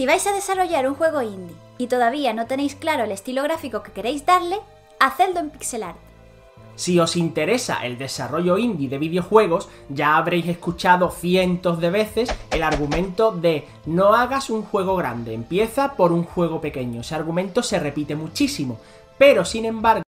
Si vais a desarrollar un juego indie y todavía no tenéis claro el estilo gráfico que queréis darle, hacedlo en pixel art. Si os interesa el desarrollo indie de videojuegos, ya habréis escuchado cientos de veces el argumento de no hagas un juego grande, empieza por un juego pequeño. Ese argumento se repite muchísimo, pero sin embargo,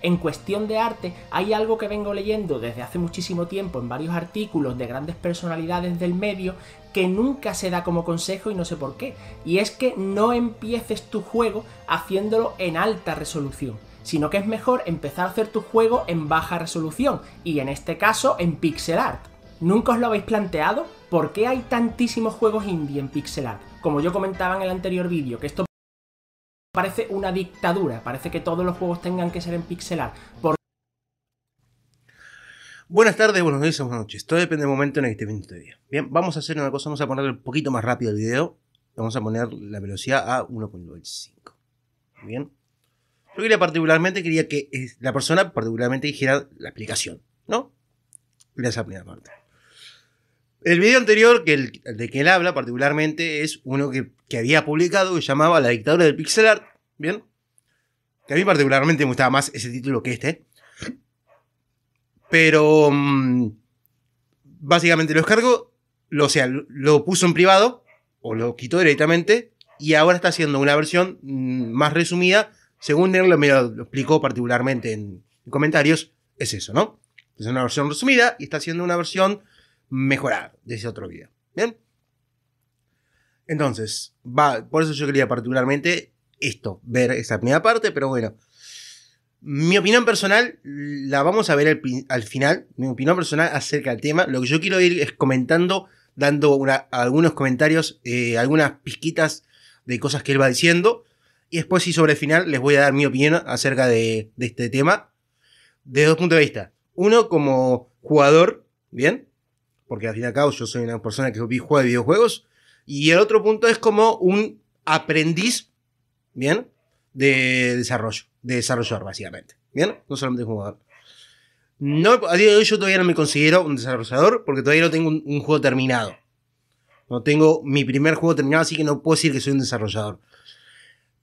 en cuestión de arte hay algo que vengo leyendo desde hace muchísimo tiempo en varios artículos de grandes personalidades del medio que nunca se da como consejo y no sé por qué. Y es que no empieces tu juego haciéndolo en alta resolución, sino que es mejor empezar a hacer tu juego en baja resolución y en este caso en pixel art. ¿Nunca os lo habéis planteado? ¿Por qué hay tantísimos juegos indie en pixel art? Como yo comentaba en el anterior vídeo, que esto parece una dictadura, parece que todos los juegos tengan que ser en pixel art. Buenas tardes, buenos días, buenas noches. Todo depende del momento en el que esté viendo este video. Bien, vamos a hacer una cosa, vamos a ponerle un poquito más rápido el video. Vamos a poner la velocidad a 1.25. Bien. Yo quería particularmente, quería que eh, la persona particularmente dijera la explicación, ¿no? Mira esa primera parte. El video anterior que el, de que él habla particularmente es uno que, que había publicado que llamaba La dictadura del pixel art, ¿bien? Que a mí particularmente me gustaba más ese título que este. Pero mm, básicamente lo descargó, lo, o sea, lo, puso en privado o lo quitó directamente y ahora está haciendo una versión mm, más resumida. Según él lo, me lo explicó particularmente en, comentarios, es eso, ¿no? Es una versión resumida y está haciendo una versión mejorada de ese otro video. ¿Bien? Entonces, va, por eso yo quería particularmente esto, ver esa primera parte, pero bueno, mi opinión personal la vamos a ver al, final. Mi opinión personal acerca del tema. Lo que yo quiero ir es comentando, dando algunos comentarios, eh, algunas pizquitas de cosas que él va diciendo. Y después, si sobre el final, les voy a dar mi opinión acerca de, este tema. De dos puntos de vista. Uno, como jugador, ¿bien? Porque al fin y al cabo yo soy una persona que juega videojuegos. Y el otro punto es como un aprendiz, ¿bien? de desarrollo, de desarrollador, básicamente. ¿Bien? No solamente jugador. No, a día de hoy yo todavía no me considero un desarrollador porque todavía no tengo un, un juego terminado. No tengo mi primer juego terminado, así que no puedo decir que soy un desarrollador.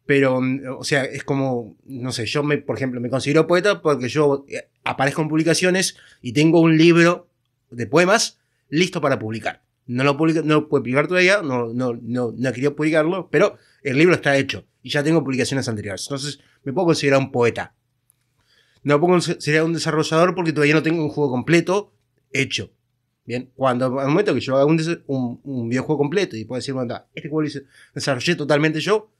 Pero, mm, o sea, es como, no sé, yo, me, por ejemplo, me considero poeta porque yo eh, aparezco en publicaciones y tengo un libro de poemas listo para publicar. No lo, no lo puedo publicar todavía, no, no, no, no quería publicarlo, pero el libro está hecho y ya tengo publicaciones anteriores. Entonces, me puedo considerar un poeta. No puedo considerar un desarrollador porque todavía no tengo un juego completo hecho. Bien, cuando al momento que yo haga un, un, videojuego completo y puedo decir, bueno, este juego lo desarrollé totalmente yo,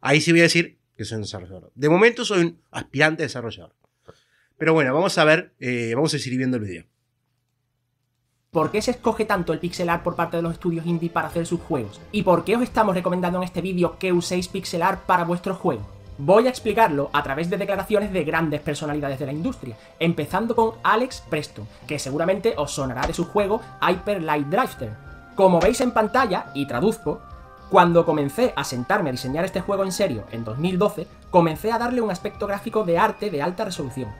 ahí sí voy a decir que soy un desarrollador. De momento soy un aspirante desarrollador. Pero bueno, vamos a ver, eh, vamos a seguir viendo el video. ¿Por qué se escoge tanto el pixel art por parte de los estudios indie para hacer sus juegos? ¿Y por qué os estamos recomendando en este vídeo que uséis pixel art para vuestro juego? Voy a explicarlo a través de declaraciones de grandes personalidades de la industria, empezando con Alex Preston, que seguramente os sonará de su juego Hyper Light Drifter. Como veis en pantalla, y traduzco, cuando comencé a sentarme a diseñar este juego en serio en 2012, comencé a darle un aspecto gráfico de arte de alta resolución.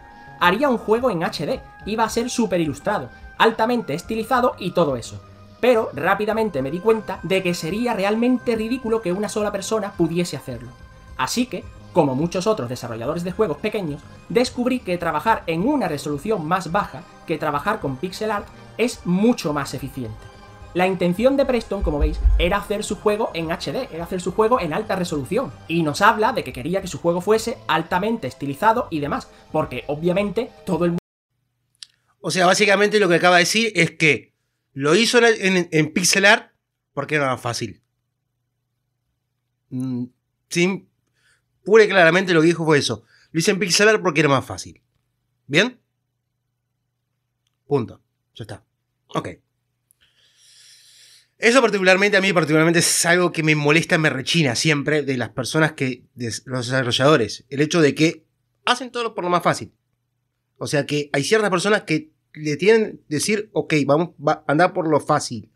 Haría un juego en HD, iba a ser súper ilustrado, altamente estilizado y todo eso. Pero rápidamente me di cuenta de que sería realmente ridículo que una sola persona pudiese hacerlo. Así que, como muchos otros desarrolladores de juegos pequeños, descubrí que trabajar en una resolución más baja que trabajar con pixel art es mucho más eficiente. La intención de Preston, como veis, era hacer su juego en HD, era hacer su juego en alta resolución. Y nos habla de que quería que su juego fuese altamente estilizado y demás, porque obviamente todo el mundo. O sea, básicamente lo que acaba de decir es que lo hizo en, en, porque era más fácil. Mm, sin, pure y claramente lo que dijo fue eso. Lo hice en pixelar porque era más fácil. ¿Bien? Punto. Ya está. Ok. Eso particularmente, a mí particularmente es algo que me molesta, me rechina siempre de las personas que, de los desarrolladores. El hecho de que hacen todo por lo más fácil. O sea que hay ciertas personas que le tienen decir, ok, vamos a andar por lo fácil.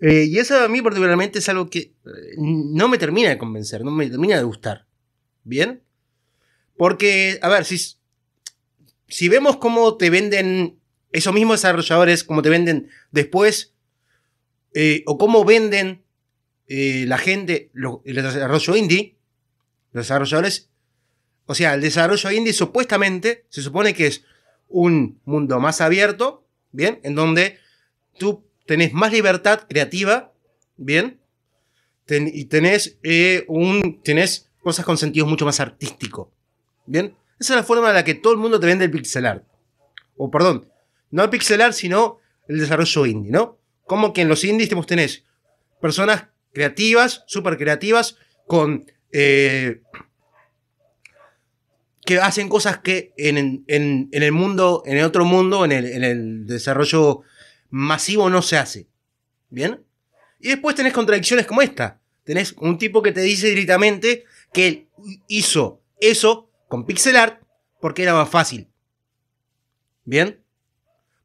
Eh, y eso a mí particularmente es algo que eh, no me termina de convencer, no me termina de gustar. ¿Bien? Porque, a ver, si, si vemos cómo te venden esos mismos desarrolladores, cómo te venden después, eh, o cómo venden la gente, el desarrollo indie, los desarrolladores, o sea, el desarrollo indie supuestamente se supone que es un mundo más abierto, ¿bien? En donde tú tenés más libertad creativa, ¿bien? y tenés, eh, un, tenés cosas con sentido mucho más artístico, ¿bien? Esa es la forma en la que todo el mundo te vende el pixel O perdón, no el pixelar, sino el desarrollo indie, ¿no? Como que en los indies tenés personas creativas, súper creativas, con eh, que hacen cosas que en, el mundo, en el otro mundo, en el, en el desarrollo masivo no se hace. ¿Bien? Y después tenés contradicciones como esta. Tenés un tipo que te dice directamente que hizo eso con pixel art porque era más fácil. ¿Bien?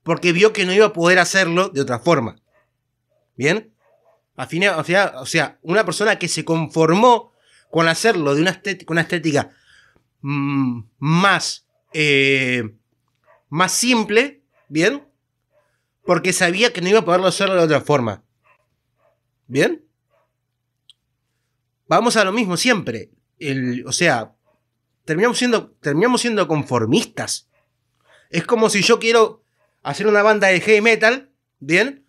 Porque vio que no iba a poder hacerlo de otra forma. ¿Bien? o sea, una persona que se conformó con hacerlo de una una estética Mm, más, eh, más simple, ¿bien? Porque sabía que no iba a poderlo hacer de otra forma. ¿Bien? Vamos a lo mismo siempre. El, o sea, terminamos siendo, terminamos siendo conformistas. Es como si yo quiero hacer una banda de heavy metal, ¿bien?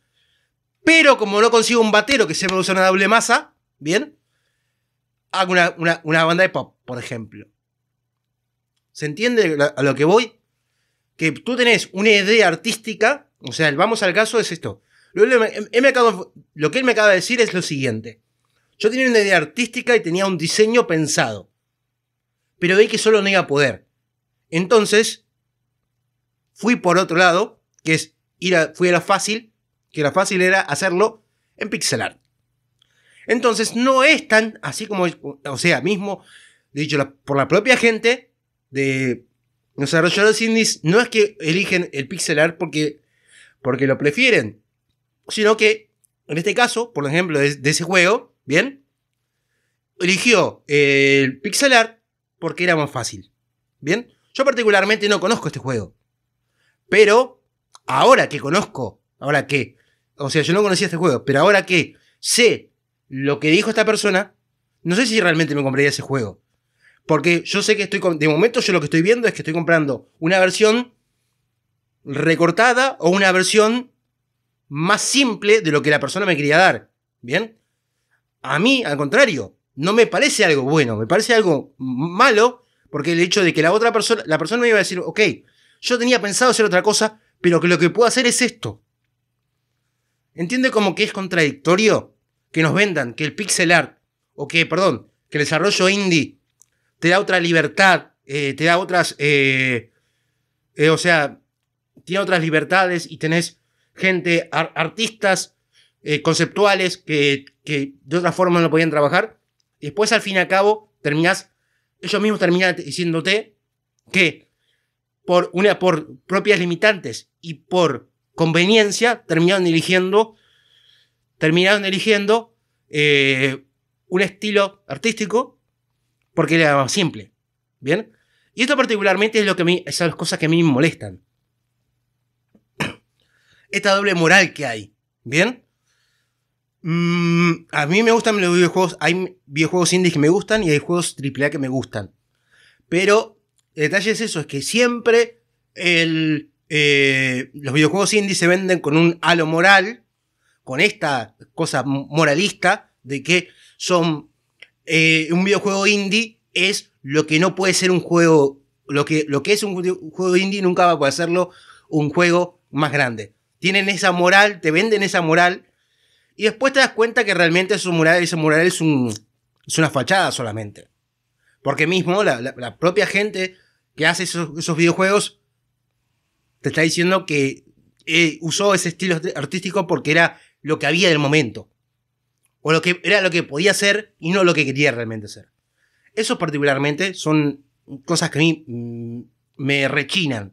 Pero como no consigo un batero que sepa usar una doble masa, ¿bien? Hago una banda de pop, por ejemplo. ¿Se entiende a lo que voy? Que tú tenés una idea artística, o sea, vamos al caso es esto. Lo que él me acaba de decir es lo siguiente. Yo tenía una idea artística y tenía un diseño pensado. Pero vi que solo no iba a poder. Entonces, fui por otro lado, que es ir a, fui a fácil, que lo fácil era hacerlo en pixel art. Entonces, no es tan así como, o sea, mismo dicho por la propia gente, de los desarrolladores indies no es que eligen el pixel art porque, porque lo prefieren, sino que en este caso, por ejemplo, de, ese juego, ¿bien? Eligió el pixel art porque era más fácil, ¿bien? Yo particularmente no conozco este juego, pero ahora que conozco, ahora que, o sea, yo no conocía este juego, pero ahora que sé lo que dijo esta persona, no sé si realmente me compraría ese juego. Porque yo sé que estoy. De momento, yo lo que estoy viendo es que estoy comprando una versión recortada o una versión más simple de lo que la persona me quería dar. ¿Bien? A mí, al contrario, no me parece algo bueno, me parece algo malo, porque el hecho de que la otra persona, la persona me iba a decir, ok, yo tenía pensado hacer otra cosa, pero que lo que puedo hacer es esto. ¿Entiende como que es contradictorio que nos vendan que el pixel art, o que, perdón, que el desarrollo indie te da otra libertad, eh, te da otras, eh, eh, o sea, tiene otras libertades y tenés gente, artistas conceptuales que, de otra forma no podían trabajar. después al fin y al cabo terminás, ellos mismos terminan diciéndote que por, una, por propias limitantes y por conveniencia terminaron eligiendo, terminaron eligiendo un estilo artístico porque era más simple. ¿Bien? Y esto particularmente es lo que a mí, esas cosas que a mí me molestan. Esta doble moral que hay. ¿Bien? Mm, a mí me gustan los videojuegos. Hay videojuegos indies que me gustan y hay juegos AAA que me gustan. Pero el detalle es eso, es que siempre el, eh, los videojuegos indies se venden con un halo moral, con esta cosa moralista de que son eh, un videojuego indie es lo que no puede ser un juego, lo que, lo que es un juego indie nunca va a poder serlo un juego más grande. Tienen esa moral, te venden esa moral y después te das cuenta que realmente esa moral, moral es, una fachada solamente. Porque mismo la, propia gente que hace esos, videojuegos te está diciendo que eh, usó ese estilo artístico porque era lo que había del momento. O lo que era lo que podía ser y no lo que quería realmente ser. Eso particularmente son cosas que a mí mm, me rechinan.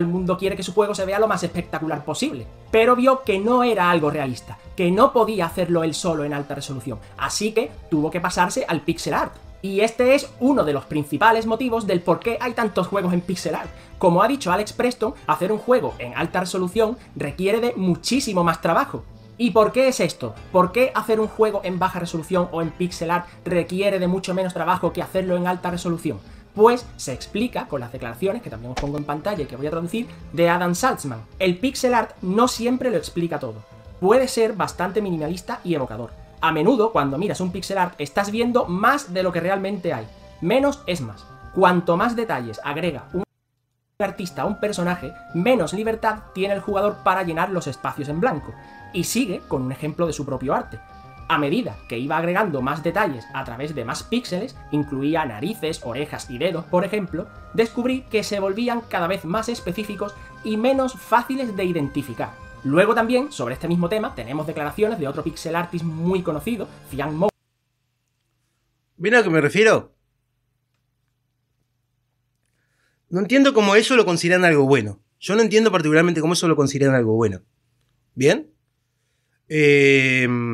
El mundo quiere que su juego se vea lo más espectacular posible, pero vio que no era algo realista, que no podía hacerlo él solo en alta resolución, así que tuvo que pasarse al pixel art. Y este es uno de los principales motivos del por qué hay tantos juegos en pixel art. Como ha dicho Alex Preston, hacer un juego en alta resolución requiere de muchísimo más trabajo. ¿Y por qué es esto? ¿Por qué hacer un juego en baja resolución o en pixel art requiere de mucho menos trabajo que hacerlo en alta resolución? Pues se explica con las declaraciones que también os pongo en pantalla y que voy a traducir de Adam Salzman. El pixel art no siempre lo explica todo. Puede ser bastante minimalista y evocador. A menudo, cuando miras un pixel art, estás viendo más de lo que realmente hay. Menos es más. Cuanto más detalles agrega un artista a un personaje, menos libertad tiene el jugador para llenar los espacios en blanco y sigue con un ejemplo de su propio arte. A medida que iba agregando más detalles a través de más píxeles, incluía narices, orejas y dedos, por ejemplo, descubrí que se volvían cada vez más específicos y menos fáciles de identificar. Luego también, sobre este mismo tema, tenemos declaraciones de otro pixel artist muy conocido, Fian Mo. Mira a qué me refiero. No entiendo cómo eso lo consideran algo bueno. Yo no entiendo particularmente cómo eso lo consideran algo bueno. ¿Bien? Eh, bueno,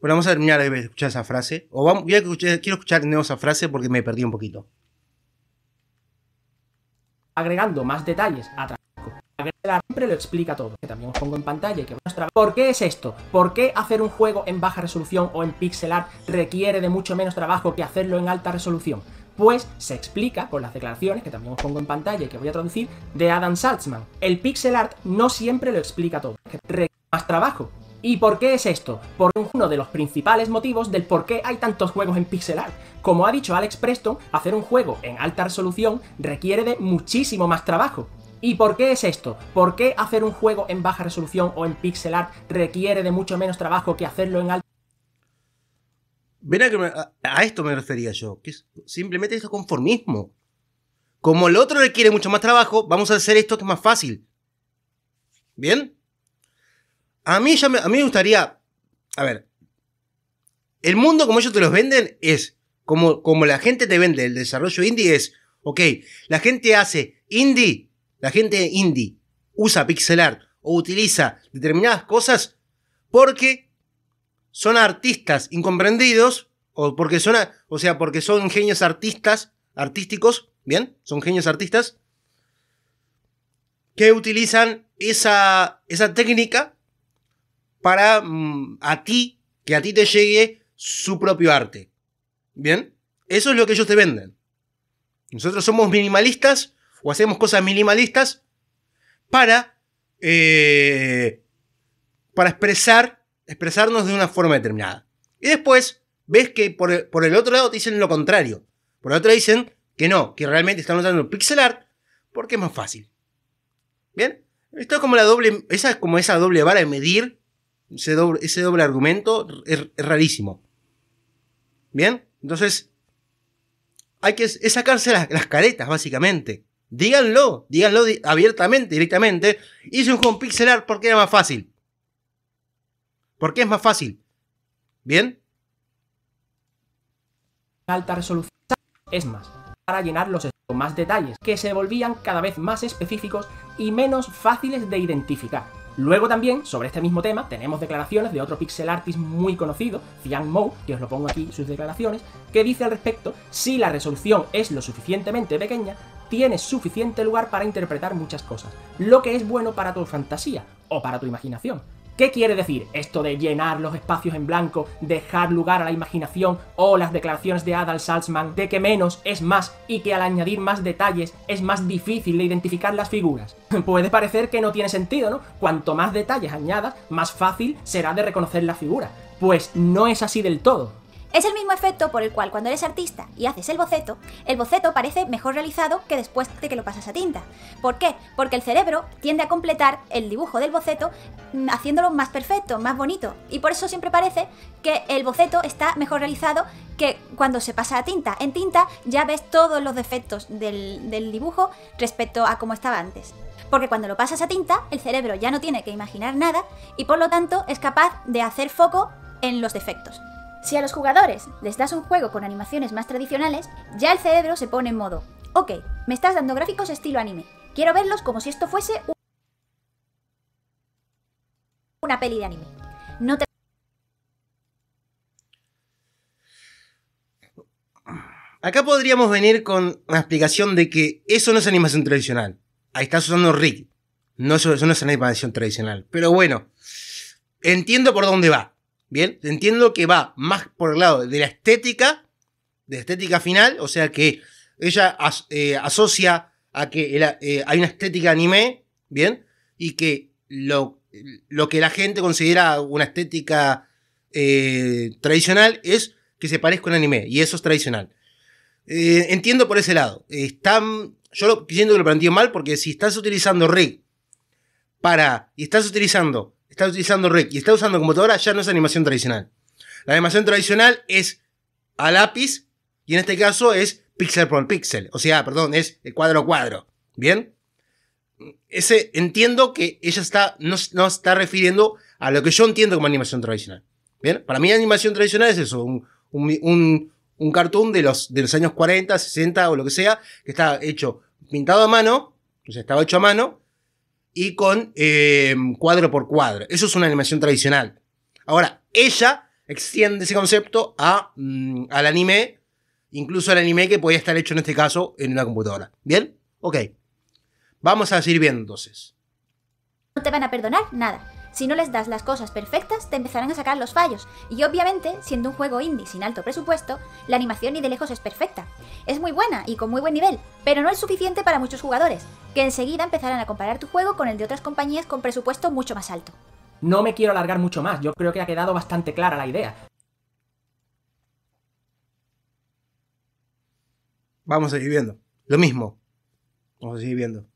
vamos a terminar de escuchar esa frase. O quiero escuchar de nuevo esa frase porque me perdí un poquito. Agregando más detalles a siempre lo explica todo. también os pongo en pantalla que por qué es esto. ¿Por qué hacer un juego en baja resolución o en pixel art requiere de mucho menos trabajo que hacerlo en alta resolución? pues se explica por las declaraciones que también os pongo en pantalla y que voy a traducir de Adam Salzman. El pixel art no siempre lo explica todo, requiere más trabajo. ¿Y por qué es esto? Por uno de los principales motivos del por qué hay tantos juegos en pixel art. Como ha dicho Alex Preston, hacer un juego en alta resolución requiere de muchísimo más trabajo. ¿Y por qué es esto? ¿Por qué hacer un juego en baja resolución o en pixel art requiere de mucho menos trabajo que hacerlo en alta que a, esto me refería yo, que es simplemente esto conformismo. Como el otro requiere mucho más trabajo, vamos a hacer esto que es más fácil. ¿Bien? A mí me, a mí gustaría, a ver, el mundo como ellos te los venden es, como, como la gente te vende el desarrollo indie es, ok, la gente hace indie, la gente indie usa pixelar o utiliza determinadas cosas porque son artistas incomprendidos, o porque son, o sea, porque son genios artistas, artísticos, ¿bien? Son genios artistas que utilizan esa, esa técnica para mm, a ti, que a ti te llegue su propio arte. ¿Bien? Eso es lo que ellos te venden. Nosotros somos minimalistas o hacemos cosas minimalistas para, eh, para expresar expresarnos de una forma determinada. Y después ves que por el, otro lado te dicen lo contrario. Por el otro dicen que no, que realmente están usando pixel art porque es más fácil. ¿Bien? Esto es como la doble, esa es como esa doble vara de medir, ese doble, argumento es, rarísimo. ¿Bien? Entonces, hay que es sacarse las, las, caretas, básicamente. Díganlo, díganlo abiertamente, directamente. Hice un juego en pixel art porque era más fácil porque es más fácil. ¿Bien? Alta resolución es más, para llenar los más detalles, que se volvían cada vez más específicos y menos fáciles de identificar. Luego también, sobre este mismo tema, tenemos declaraciones de otro pixel artist muy conocido, Xiang Mou, que os lo pongo aquí sus declaraciones, que dice al respecto, si la resolución es lo suficientemente pequeña, tiene suficiente lugar para interpretar muchas cosas, lo que es bueno para tu fantasía o para tu imaginación. ¿Qué quiere decir esto de llenar los espacios en blanco, dejar lugar a la imaginación o las declaraciones de Adal Salzmann de que menos es más y que al añadir más detalles es más difícil de identificar las figuras? Puede parecer que no tiene sentido, ¿no? Cuanto más detalles añadas, más fácil será de reconocer la figura. Pues no es así del todo. Es el mismo efecto por el cual cuando eres artista y haces el boceto, el boceto parece mejor realizado que después de que lo pasas a tinta. ¿Por qué? Porque el cerebro tiende a completar el dibujo del boceto mm, haciéndolo más perfecto, más bonito. Y por eso siempre parece que el boceto está mejor realizado que cuando se pasa a tinta. En tinta ya ves todos los defectos del, dibujo respecto a cómo estaba antes. Porque cuando lo pasas a tinta, el cerebro ya no tiene que imaginar nada y por lo tanto es capaz de hacer foco en los defectos. Si a los jugadores les das un juego con animaciones más tradicionales, ya el cerebro se pone en modo, ok, me estás dando gráficos estilo anime, quiero verlos como si esto fuese una peli de anime. No Acá podríamos venir con una explicación de que eso no es animación tradicional. Ahí estás usando Rick. No, eso no es animación tradicional. Pero bueno, entiendo por dónde va. Bien, entiendo que va más por el lado de la estética, de la estética final, o sea que ella eh, asocia a que eh, hay una estética anime, bien, y que lo, que la gente considera una estética eh, tradicional es que se parezca a un anime, y eso es tradicional. entiendo por ese lado. Están, yo siento que lo planteo mal porque si estás utilizando Rey para, y estás utilizando está utilizando Rick y está usando computadora, ya no es animación tradicional. La animación tradicional es a lápiz y en este caso es pixel por pixel. O sea, perdón, es cuadro a cuadro. ¿Bien? Ese, entiendo que ella está, no, está refiriendo a lo que yo entiendo como animación tradicional. ¿Bien? Para mí animación tradicional es eso, un, un, cartoon de los, de los años 40, 60 o lo que sea, que está hecho pintado a mano, o sea, estaba hecho a mano, y con eh, cuadro por cuadro. Eso es una animación tradicional. Ahora, ella extiende ese concepto a, mm, al anime, incluso al anime que podía estar hecho en este caso en una computadora. ¿Bien? Ok. Vamos a seguir viendo entonces. No te van a perdonar nada. Si no les das las cosas perfectas, te empezarán a sacar los fallos. Y obviamente, siendo un juego indie sin alto presupuesto, la animación ni de lejos es perfecta. Es muy buena y con muy buen nivel, pero no es suficiente para muchos jugadores que enseguida empezarán a comparar tu juego con el de otras compañías con presupuesto mucho más alto. No me quiero alargar mucho más, yo creo que ha quedado bastante clara la idea. Vamos a seguir viendo. Lo mismo. Vamos a seguir viendo.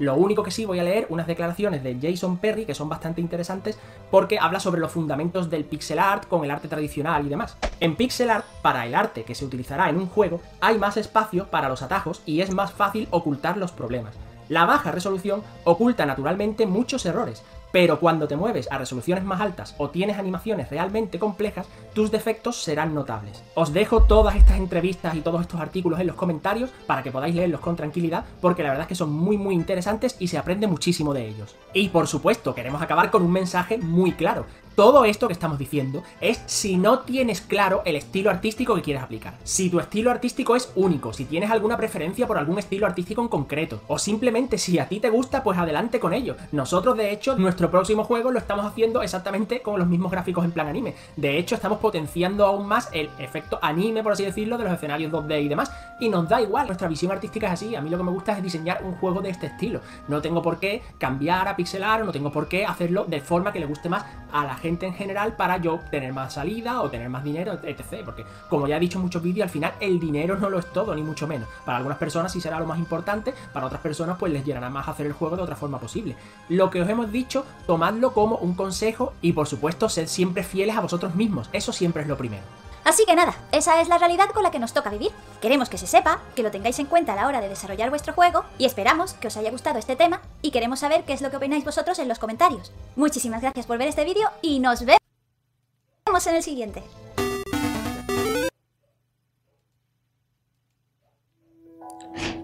Lo único que sí voy a leer unas declaraciones de Jason Perry que son bastante interesantes porque habla sobre los fundamentos del pixel art con el arte tradicional y demás. En pixel art, para el arte que se utilizará en un juego, hay más espacio para los atajos y es más fácil ocultar los problemas. La baja resolución oculta naturalmente muchos errores, pero cuando te mueves a resoluciones más altas o tienes animaciones realmente complejas, tus defectos serán notables. Os dejo todas estas entrevistas y todos estos artículos en los comentarios para que podáis leerlos con tranquilidad, porque la verdad es que son muy muy interesantes y se aprende muchísimo de ellos. Y por supuesto, queremos acabar con un mensaje muy claro. Todo esto que estamos diciendo es si no tienes claro el estilo artístico que quieres aplicar. Si tu estilo artístico es único, si tienes alguna preferencia por algún estilo artístico en concreto, o simplemente si a ti te gusta, pues adelante con ello. Nosotros, de hecho, nuestro próximo juego lo estamos haciendo exactamente con los mismos gráficos en plan anime. De hecho, estamos potenciando aún más el efecto anime, por así decirlo, de los escenarios 2D y demás. Y nos da igual, nuestra visión artística es así. A mí lo que me gusta es diseñar un juego de este estilo. No tengo por qué cambiar a pixelar, no tengo por qué hacerlo de forma que le guste más a la gente en general para yo tener más salida o tener más dinero, etc. Porque, como ya he dicho en muchos vídeos, al final el dinero no lo es todo, ni mucho menos. Para algunas personas sí será lo más importante, para otras personas pues les llenará más hacer el juego de otra forma posible. Lo que os hemos dicho, tomadlo como un consejo y por supuesto, sed siempre fieles a vosotros mismos. Eso siempre es lo primero. Así que nada, esa es la realidad con la que nos toca vivir. Queremos que se sepa, que lo tengáis en cuenta a la hora de desarrollar vuestro juego y esperamos que os haya gustado este tema y queremos saber qué es lo que opináis vosotros en los comentarios. Muchísimas gracias por ver este vídeo y nos vemos en el siguiente.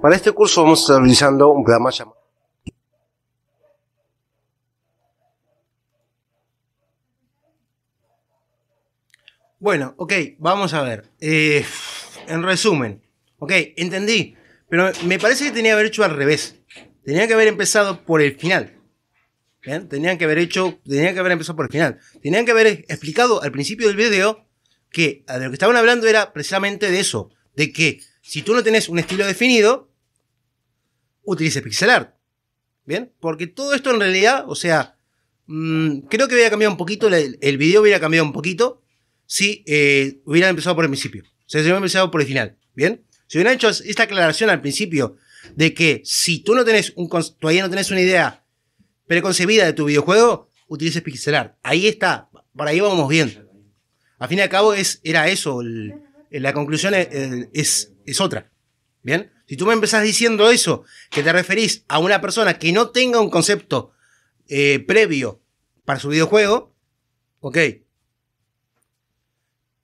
Para este curso vamos a un programa Bueno, ok, vamos a ver. Eh, en resumen, ok, entendí, pero me parece que tenía que haber hecho al revés. Tenía que haber empezado por el final. Tenían que haber hecho, Tenía que haber empezado por el final. Tenían que haber explicado al principio del video que de lo que estaban hablando era precisamente de eso, de que si tú no tienes un estilo definido, utilices pixel art. ¿Bien? Porque todo esto en realidad, o sea, mm, creo que había cambiado un poquito, el, el video hubiera cambiado un poquito, si eh, hubieran empezado por el principio. Se si hubieran empezado por el final. ¿Bien? Si hubieran hecho esta aclaración al principio de que si tú no tenés un, todavía no tenés una idea preconcebida de tu videojuego, utilices pixelar. Ahí está. Por ahí vamos bien. A fin y al cabo es, era eso. la conclusión es, es, otra. ¿Bien? Si tú me empezás diciendo eso, que te referís a una persona que no tenga un concepto eh, previo para su videojuego, ok,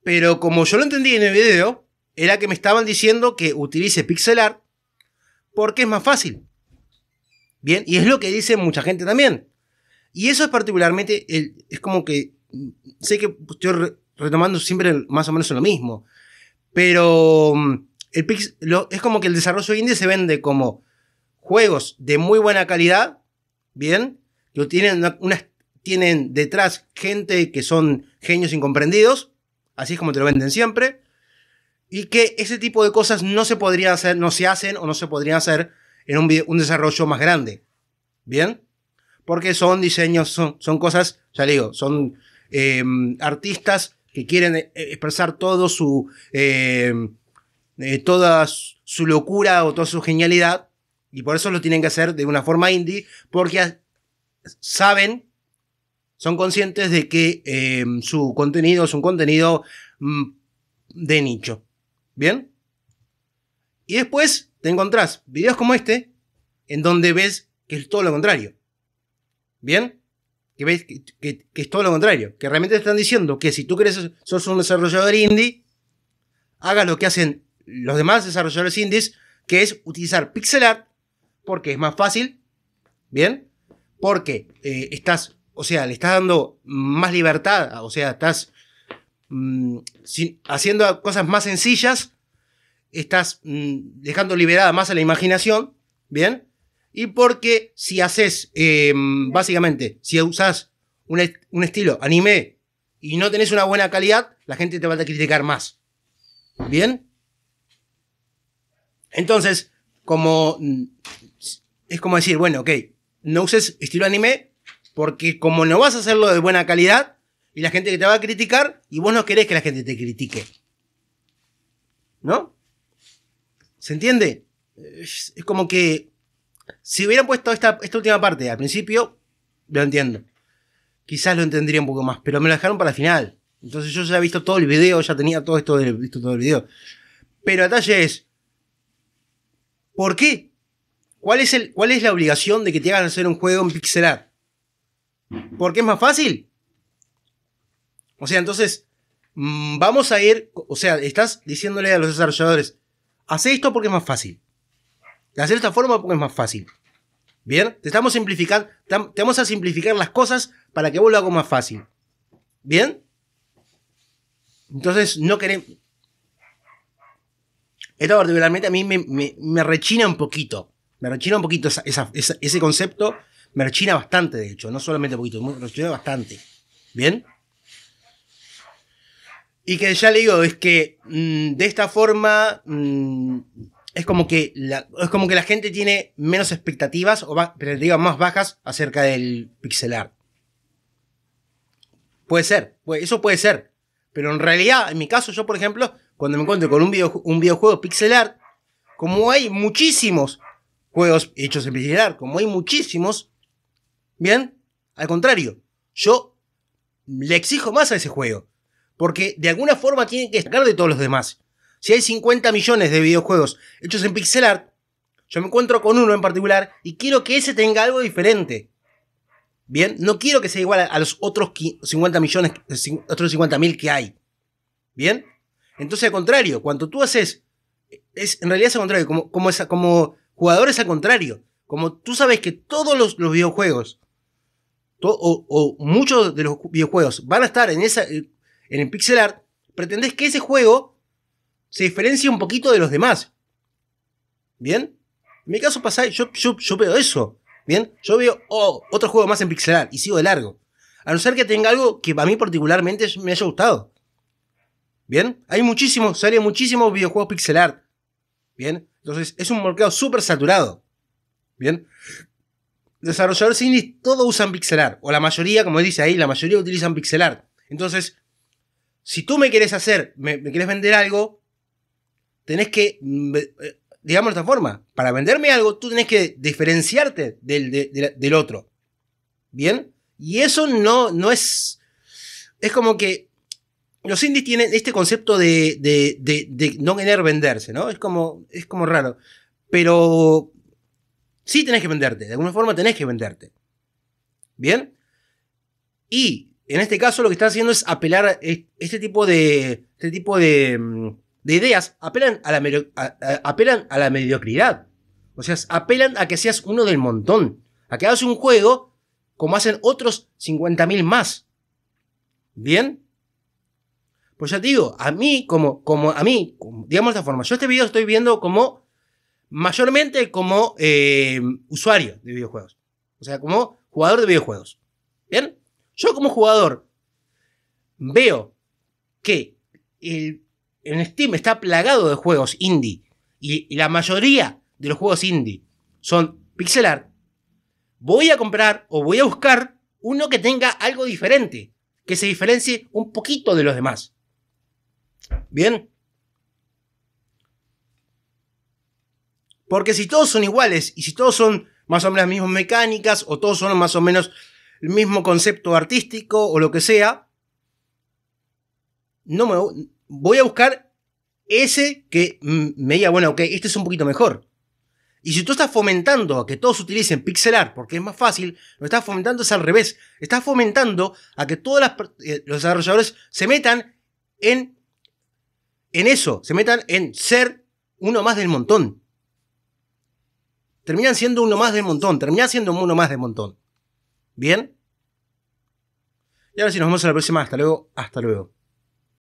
pero como yo lo entendí en el video, era que me estaban diciendo que utilice pixel art porque es más fácil. Bien, y es lo que dice mucha gente también. Y eso es particularmente, el, es como que, mm, sé que estoy retomando siempre más o menos lo mismo, pero mm, el es como que el desarrollo indie se vende como juegos de muy buena calidad, bien, que tienen, tienen detrás gente que son genios incomprendidos, así es como te lo venden siempre, y que ese tipo de cosas no se podrían hacer, no se hacen o no se podrían hacer en un, desarrollo más grande. ¿Bien? Porque son diseños, son, son cosas, ya digo, son em, artistas que quieren eh, expresar todo su, em, eh, toda su locura o toda su genialidad, y por eso lo tienen que hacer de una forma indie, porque saben son conscientes de que em, su contenido es un contenido mm, de nicho. ¿Bien? Y después te encontrás videos como este, en donde ves que es todo lo contrario. ¿Bien? Que ves que, es todo lo contrario. Que realmente te están diciendo que si tú crees, sos un desarrollador indie, hagas lo que hacen los demás desarrolladores indies, que es utilizar pixel art, porque es más fácil. ¿Bien? Porque eh, estás o sea, le estás dando más libertad, o sea, estás mm, haciendo cosas más sencillas, estás mm, dejando liberada más a la imaginación, ¿bien? Y porque si haces, em, básicamente, si usas un, un, estilo anime y no tenés una buena calidad, la gente te va a criticar más. ¿Bien? Entonces, como... Mm, es como decir, bueno, ok, no uses estilo anime, porque como no vas a hacerlo de buena calidad, y la gente que te va a criticar, y vos no querés que la gente te critique. ¿No? ¿Se entiende? Es como que si hubieran puesto esta, última parte al principio, lo entiendo. Quizás lo entendería un poco más, pero me lo dejaron para la final. Entonces yo ya he visto todo el video, ya tenía todo esto visto todo el video. Pero el detalle es, ¿por qué? ¿Cuál es, el, ¿Cuál es la obligación de que te hagan hacer un juego en pixelar? Porque es más fácil. O sea, entonces, mm, vamos a ir, o sea, estás diciéndole a los desarrolladores, haz esto porque es más fácil. Hacer esta forma porque es más fácil. Bien, te estamos simplificando, te vamos a simplificar las cosas para que vos lo hagas más fácil. Bien, entonces no queremos. Esto particularmente a mí me, rechina un poquito. Me rechina un poquito ese concepto me bastante, de hecho, no solamente poquito, me bastante. ¿Bien? Y que ya le digo, es que mm, de esta forma mm, es, como que la, es como que la gente tiene menos expectativas o expectativas más bajas acerca del pixel art. Puede ser, eso puede ser. Pero en realidad, en mi caso, yo por ejemplo, cuando me encuentro con un, videojuego un videojuego pixelar, como hay muchísimos juegos hechos en pixel art. como hay muchísimos, Bien, al contrario, yo le exijo más a ese juego. Porque de alguna forma tiene que destacar de todos los demás. Si hay 50 millones de videojuegos hechos en pixel art, yo me encuentro con uno en particular y quiero que ese tenga algo diferente. Bien, no quiero que sea igual a, los otros 50 millones, eh, otros 50 mil que hay. Bien, entonces al contrario, cuando tú haces, es, en realidad es al contrario, como, como, jugador es al contrario. Como tú sabes que todos los videojuegos o, muchos de los videojuegos van a estar en, esa, eh, en el pixel art, pretendés que ese juego se diferencie un poquito de los demás. ¿Bien? En mi caso pasa, yo, yo, veo eso. ¿Bien? Yo veo oh, otro juego más en pixel art y sigo de largo. A no ser que tenga algo que a mí particularmente me haya gustado. ¿Bien? Hay muchísimos, salen muchísimos videojuegos pixel art. ¿Bien? Entonces es un mercado súper saturado. ¿Bien? desarrolladores indies todos usan pixel o la mayoría, como dice ahí, la mayoría utilizan pixel art. Entonces, si tú me quieres hacer, me, quieres vender algo, tenés que, mm, eh, digamos de esta forma, para venderme algo, tú tenés que diferenciarte del, otro. ¿Bien? Y eso no, no es... Es como que los indies tienen este concepto de, de, no querer venderse, ¿no? Es como, es como raro. Pero Sí tenés que venderte, de alguna forma tenés que venderte. ¿Bien? Y en este caso lo que están haciendo es apelar a e, este tipo de, este tipo de, mm, ideas, apelan a, la, apelan a la mediocridad. O sea, apelan a que seas uno del montón, a que hagas un juego como hacen otros 50.000 más. ¿Bien? Pues ya te digo, a mí, como, como a mí, digamos de esta forma, yo este video estoy viendo como mayormente como eh, usuario de videojuegos. O sea, como jugador de videojuegos. ¿Bien? Yo como jugador veo que el, en Steam está plagado de juegos indie y, la mayoría de los juegos indie son pixel art. Voy a comprar o voy a buscar uno que tenga algo diferente, que se diferencie un poquito de los demás. ¿Bien? Porque si todos son iguales y si todos son más o menos las mismas mecánicas o todos son más o menos el mismo concepto artístico o lo que sea, no me voy a buscar ese que me diga, bueno, ok, este es un poquito mejor. Y si tú estás fomentando a que todos utilicen pixelar porque es más fácil, lo estás fomentando es al revés. Estás fomentando a que todos eh, los desarrolladores se metan en eso, se metan en ser uno más del montón terminan siendo uno más de montón, terminan siendo uno más de montón. ¿Bien? Y ahora sí, nos vemos en la próxima. Hasta luego, hasta luego.